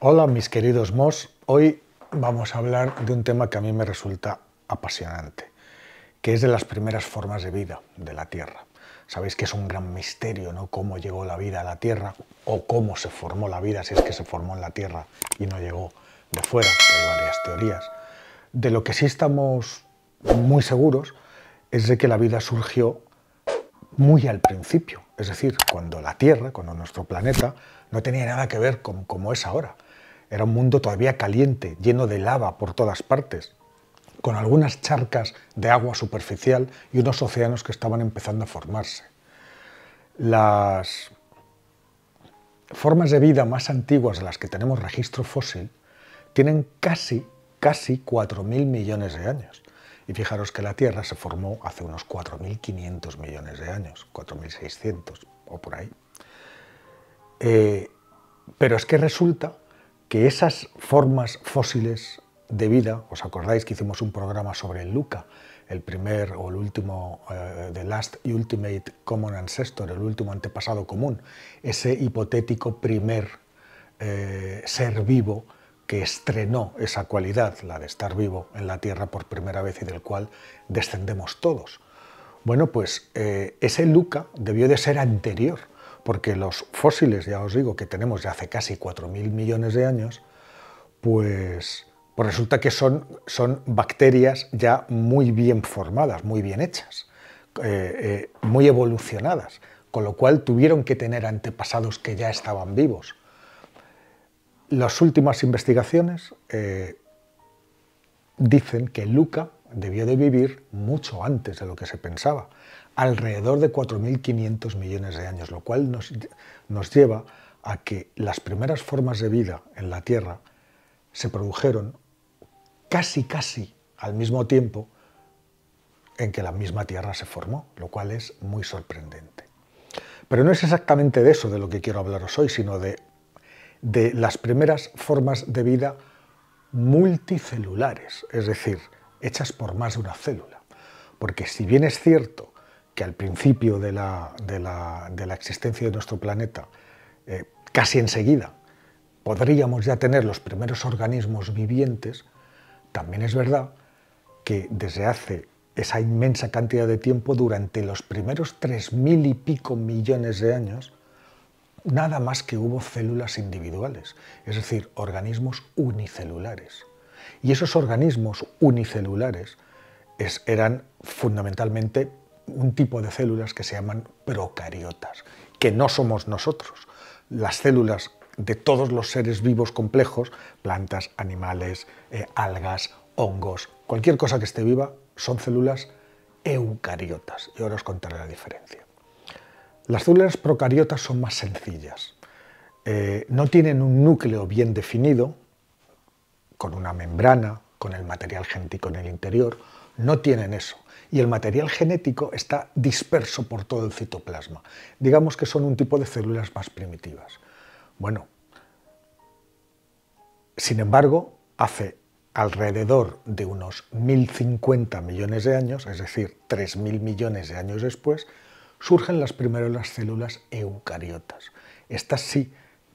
Hola mis queridos Moss, hoy vamos a hablar de un tema que a mí me resulta apasionante, que es de las primeras formas de vida de la Tierra. Sabéis que es un gran misterio, Cómo llegó la vida a la Tierra o cómo se formó la vida, si es que se formó en la Tierra y no llegó de fuera, hay varias teorías. De lo que sí estamos muy seguros es de que la vida surgió muy al principio, es decir, cuando la Tierra, cuando nuestro planeta, no tenía nada que ver con como es ahora. Era un mundo todavía caliente, lleno de lava por todas partes, con algunas charcas de agua superficial y unos océanos que estaban empezando a formarse. Las formas de vida más antiguas de las que tenemos registro fósil tienen casi, casi 4.000 millones de años. Y fijaros que la Tierra se formó hace unos 4.500 millones de años, 4.600 o por ahí. Eh, pero es que resulta que esas formas fósiles de vida, os acordáis que hicimos un programa sobre el Luca, el primer o el último, eh, The Last Ultimate Common Ancestor, el último antepasado común, ese hipotético primer eh, ser vivo que estrenó esa cualidad, la de estar vivo en la Tierra por primera vez y del cual descendemos todos. Bueno, pues eh, ese Luca debió de ser anterior porque los fósiles, ya os digo, que tenemos de hace casi 4.000 millones de años, pues, pues resulta que son, bacterias ya muy bien formadas, muy bien hechas, eh, eh, muy evolucionadas, con lo cual tuvieron que tener antepasados que ya estaban vivos. Las últimas investigaciones eh, dicen que Luca debió de vivir mucho antes de lo que se pensaba alrededor de 4.500 millones de años, lo cual nos, nos lleva a que las primeras formas de vida en la Tierra se produjeron casi, casi al mismo tiempo en que la misma Tierra se formó, lo cual es muy sorprendente. Pero no es exactamente de eso de lo que quiero hablaros hoy, sino de, de las primeras formas de vida multicelulares, es decir, hechas por más de una célula. Porque si bien es cierto que al principio de la, existencia de nuestro planeta, eh, casi enseguida, podríamos ya tener los primeros organismos vivientes, también es verdad que desde hace esa inmensa cantidad de tiempo, durante los primeros tres mil y pico millones de años, nada más que hubo células individuales, es decir, organismos unicelulares. Y esos organismos unicelulares eran fundamentalmente un tipo de células que se llaman procariotas, que no somos nosotros. Las células de todos los seres vivos complejos, plantas, animales, eh, algas, hongos, cualquier cosa que esté viva, son células eucariotas. Y ahora os contaré la diferencia. Las células procariotas son más sencillas. Eh, no tienen un núcleo bien definido, con una membrana, con el material genético en el interior, no tienen eso. Y el material genético está disperso por todo el citoplasma. Digamos que son un tipo de células más primitivas. Bueno, sin embargo, hace alrededor de unos 1.050 millones de años, es decir, 3.000 millones de años después, surgen las primeras células eucariotas. Estas sí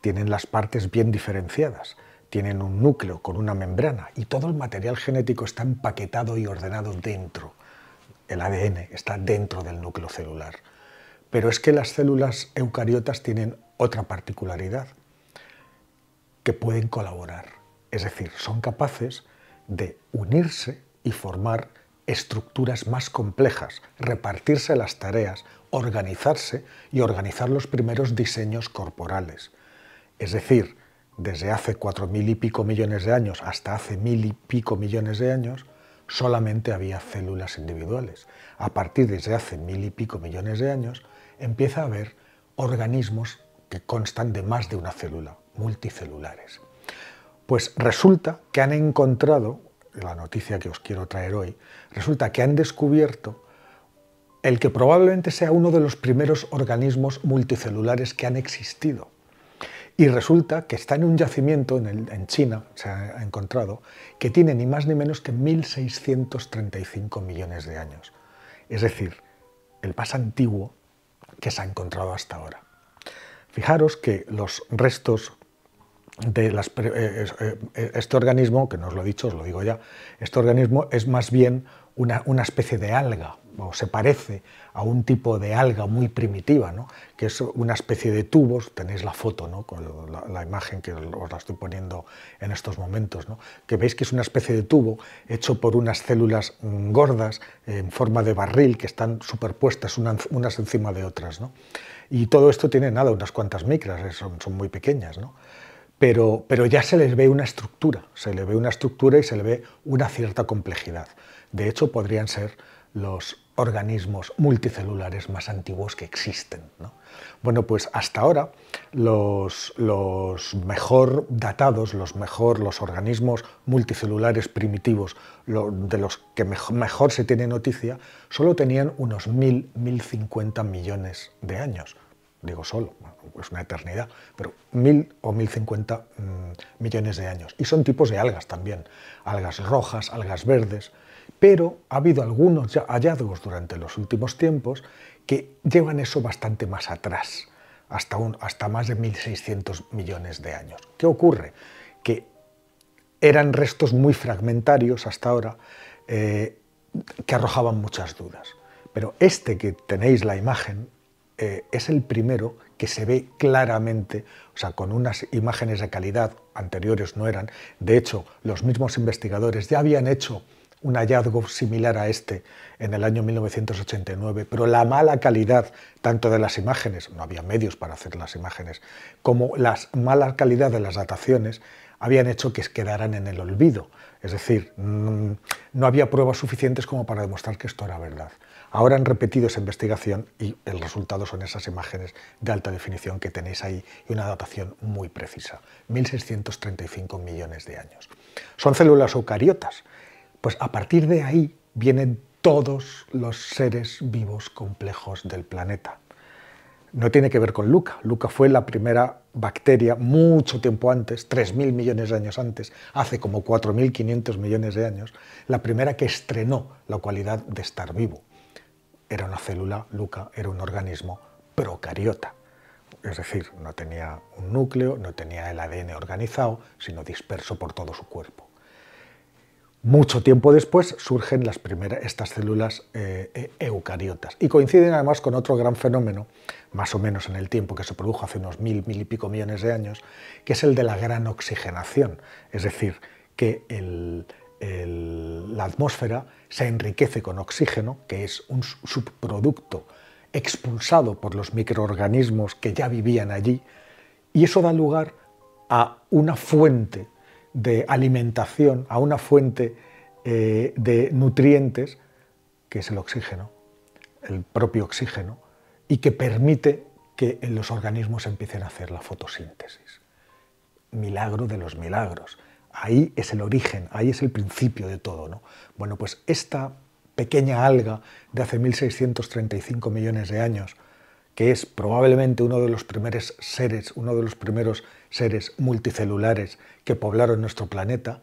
tienen las partes bien diferenciadas, tienen un núcleo con una membrana y todo el material genético está empaquetado y ordenado dentro. El ADN está dentro del núcleo celular. Pero es que las células eucariotas tienen otra particularidad, que pueden colaborar. Es decir, son capaces de unirse y formar estructuras más complejas, repartirse las tareas, organizarse y organizar los primeros diseños corporales. Es decir, desde hace cuatro mil y pico millones de años hasta hace mil y pico millones de años, solamente había células individuales. A partir de hace mil y pico millones de años, empieza a haber organismos que constan de más de una célula, multicelulares. Pues resulta que han encontrado, la noticia que os quiero traer hoy, resulta que han descubierto el que probablemente sea uno de los primeros organismos multicelulares que han existido. Y resulta que está en un yacimiento en, China, se ha encontrado, que tiene ni más ni menos que 1.635 millones de años. Es decir, el más antiguo que se ha encontrado hasta ahora. Fijaros que los restos de eh, eh, este organismo, que no os lo he dicho, os lo digo ya, este organismo es más bien una especie de alga, o se parece a un tipo de alga muy primitiva, ¿no? que es una especie de tubos, tenéis la foto, ¿no? con la, imagen que os la estoy poniendo en estos momentos, que veis que es una especie de tubo hecho por unas células gordas en forma de barril que están superpuestas unas, encima de otras. ¿no? Y todo esto tiene nada, unas cuantas micras, son, muy pequeñas. ¿no? Pero, pero, ya se les ve una estructura, se le ve una estructura y se le ve una cierta complejidad. De hecho, podrían ser los organismos multicelulares más antiguos que existen. Bueno, pues hasta ahora los, los, mejor datados, los mejor, los organismos multicelulares primitivos, de los que mejor, se tiene noticia, solo tenían unos 1.000, 1.050 millones de años. Digo solo, es una eternidad, pero 1.000 o 1.050 millones de años. Y son tipos de algas también, algas rojas, algas verdes, pero ha habido algunos hallazgos durante los últimos tiempos que llevan eso bastante más atrás, hasta, un, hasta más de 1.600 millones de años. ¿Qué ocurre? Que eran restos muy fragmentarios hasta ahora eh, que arrojaban muchas dudas. Pero este que tenéis la imagen eh, es el primero que se ve claramente, o sea, con unas imágenes de calidad anteriores no eran. De hecho, los mismos investigadores ya habían hecho un hallazgo similar a este en el año 1989, pero la mala calidad tanto de las imágenes, no había medios para hacer las imágenes, como la mala calidad de las dataciones habían hecho que quedaran en el olvido. Es decir, mm, no había pruebas suficientes como para demostrar que esto era verdad. Ahora han repetido esa investigación y el resultado son esas imágenes de alta definición que tenéis ahí y una datación muy precisa, 1635 millones de años. Son células eucariotas. Pues a partir de ahí vienen todos los seres vivos complejos del planeta. No tiene que ver con Luca. Luca fue la primera bacteria mucho tiempo antes, 3.000 millones de años antes, hace como 4.500 millones de años, la primera que estrenó la cualidad de estar vivo era una célula, Luca era un organismo procariota. Es decir, no tenía un núcleo, no tenía el ADN organizado, sino disperso por todo su cuerpo. Mucho tiempo después surgen las primeras, estas células eh, e-, eucariotas y coinciden además con otro gran fenómeno, más o menos en el tiempo que se produjo hace unos mil, mil y pico millones de años, que es el de la gran oxigenación. Es decir, que el, la atmósfera se enriquece con oxígeno, que es un subproducto expulsado por los microorganismos que ya vivían allí, y eso da lugar a una fuente de alimentación, a una fuente eh, de nutrientes, que es el oxígeno, el propio oxígeno, y que permite que los organismos empiecen a hacer la fotosíntesis. Milagro de los milagros. Ahí es el origen, ahí es el principio de todo. ¿no? Bueno, pues esta pequeña alga de hace 1635 millones de años, que es probablemente uno de los primeros seres, uno de los primeros seres multicelulares que poblaron nuestro planeta,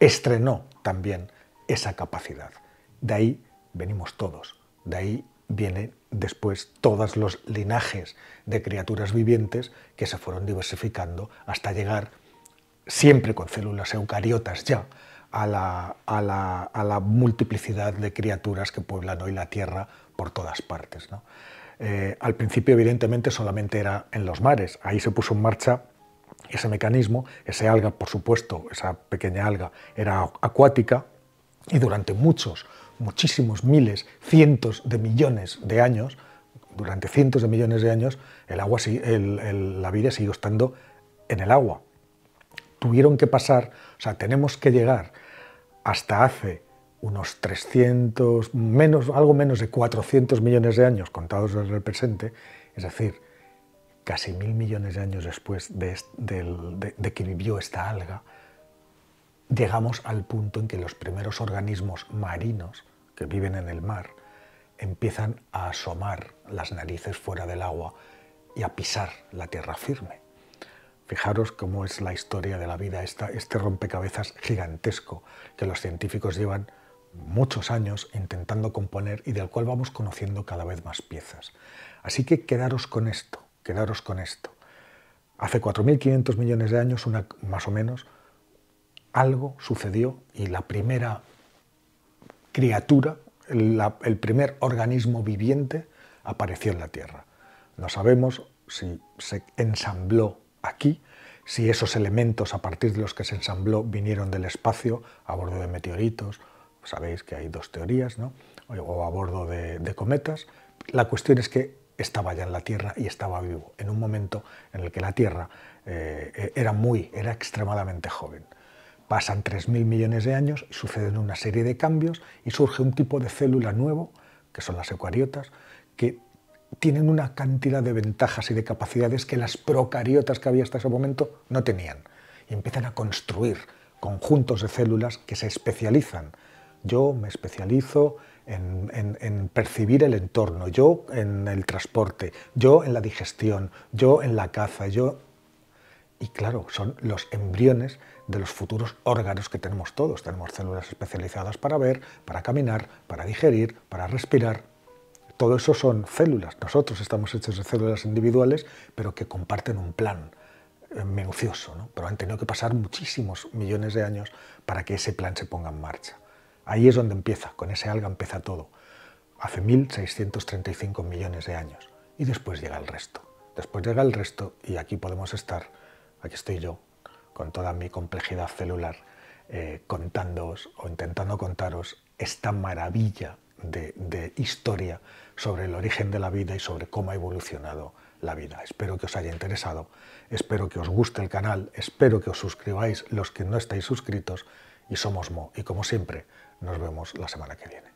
estrenó también esa capacidad. De ahí venimos todos, de ahí vienen después todos los linajes de criaturas vivientes que se fueron diversificando hasta llegar siempre con células eucariotas ya, a la, multiplicidad de criaturas que pueblan hoy la Tierra por todas partes. Eh, al principio, evidentemente, solamente era en los mares. Ahí se puso en marcha ese mecanismo, ese alga, por supuesto, esa pequeña alga era acuática y durante muchos, muchísimos miles, cientos de millones de años, durante cientos de millones de años, el agua, la vida siguió estando en el agua, tuvieron que pasar, o sea, tenemos que llegar hasta hace unos 300, menos, algo menos de 400 millones de años contados desde el presente, es decir, casi mil millones de años después de, que vivió esta alga, llegamos al punto en que los primeros organismos marinos que viven en el mar empiezan a asomar las narices fuera del agua y a pisar la tierra firme. Fijaros cómo es la historia de la vida, esta, este rompecabezas gigantesco que los científicos llevan muchos años intentando componer y del cual vamos conociendo cada vez más piezas. Así que quedaros con esto, quedaros con esto. Hace 4.500 millones de años, más o menos, algo sucedió y la primera criatura, el primer organismo viviente apareció en la Tierra. No sabemos si se ensambló aquí, si esos elementos a partir de los que se ensambló vinieron del espacio a bordo de meteoritos, sabéis que hay dos teorías, ¿no? o a bordo de, cometas. La cuestión es que estaba ya en la Tierra y estaba vivo, en un momento en el que la Tierra eh, e-, era muy, era extremadamente joven. Pasan 3.000 millones de años, y suceden una serie de cambios y surge un tipo de célula nuevo, que son las eucariotas, que tienen una cantidad de ventajas y de capacidades que las procariotas que había hasta ese momento no tenían. Y empiezan a construir conjuntos de células que se especializan. Yo me especializo en, en, percibir el entorno, yo en el transporte, yo en la digestión, yo en la caza, yo... Y claro, son los embriones de los futuros órganos que tenemos todos. Tenemos células especializadas para ver, para caminar, para digerir, para respirar, todo eso son células. Nosotros estamos hechos de células individuales, pero que comparten un plan eh, minucioso, pero han tenido que pasar muchísimos millones de años para que ese plan se ponga en marcha. Ahí es donde empieza, con ese alga empieza todo, hace 1.635 millones de años, y después llega el resto. Después llega el resto y aquí podemos estar, aquí estoy yo, con toda mi complejidad celular, eh, contándoos o intentando contaros esta maravilla de, historia sobre el origen de la vida y sobre cómo ha evolucionado la vida. Espero que os haya interesado, espero que os guste el canal, espero que os suscribáis los que no estáis suscritos y somos Mo y como siempre nos vemos la semana que viene.